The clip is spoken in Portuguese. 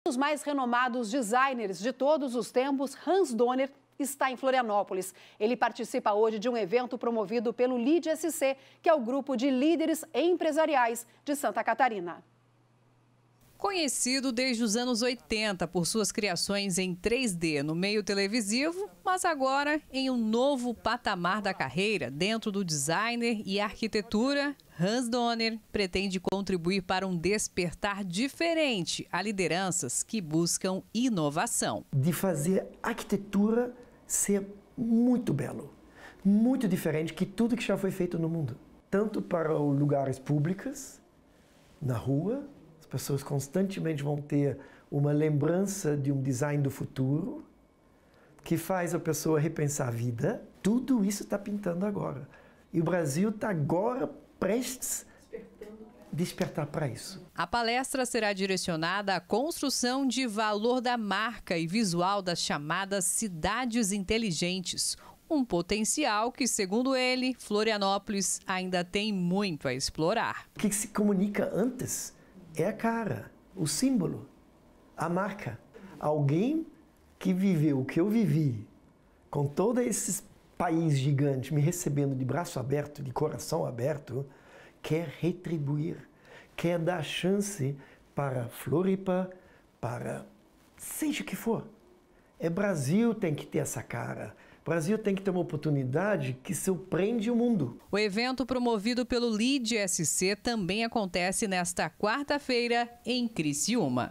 Um dos mais renomados designers de todos os tempos, Hans Donner, está em Florianópolis. Ele participa hoje de um evento promovido pelo LIDSC, que é o grupo de líderes empresariais de Santa Catarina. Conhecido desde os anos 80 por suas criações em 3D no meio televisivo, mas agora em um novo patamar da carreira dentro do designer e arquitetura, Hans Donner pretende contribuir para um despertar diferente a lideranças que buscam inovação. De fazer arquitetura ser muito belo, muito diferente que tudo que já foi feito no mundo, tanto para lugares públicos, na rua, pessoas constantemente vão ter uma lembrança de um design do futuro que faz a pessoa repensar a vida. Tudo isso está pintando agora. E o Brasil está agora prestes despertar para isso. A palestra será direcionada à construção de valor da marca e visual das chamadas cidades inteligentes. Um potencial que, segundo ele, Florianópolis ainda tem muito a explorar. O que se comunica antes é a cara, o símbolo, a marca. Alguém que viveu o que eu vivi, com todo esse país gigante me recebendo de braço aberto, de coração aberto, quer retribuir, quer dar chance para Floripa, para seja o que for. É Brasil tem que ter essa cara. O Brasil tem que ter uma oportunidade que surpreende o mundo. O evento promovido pelo LIDSC também acontece nesta quarta-feira em Criciúma.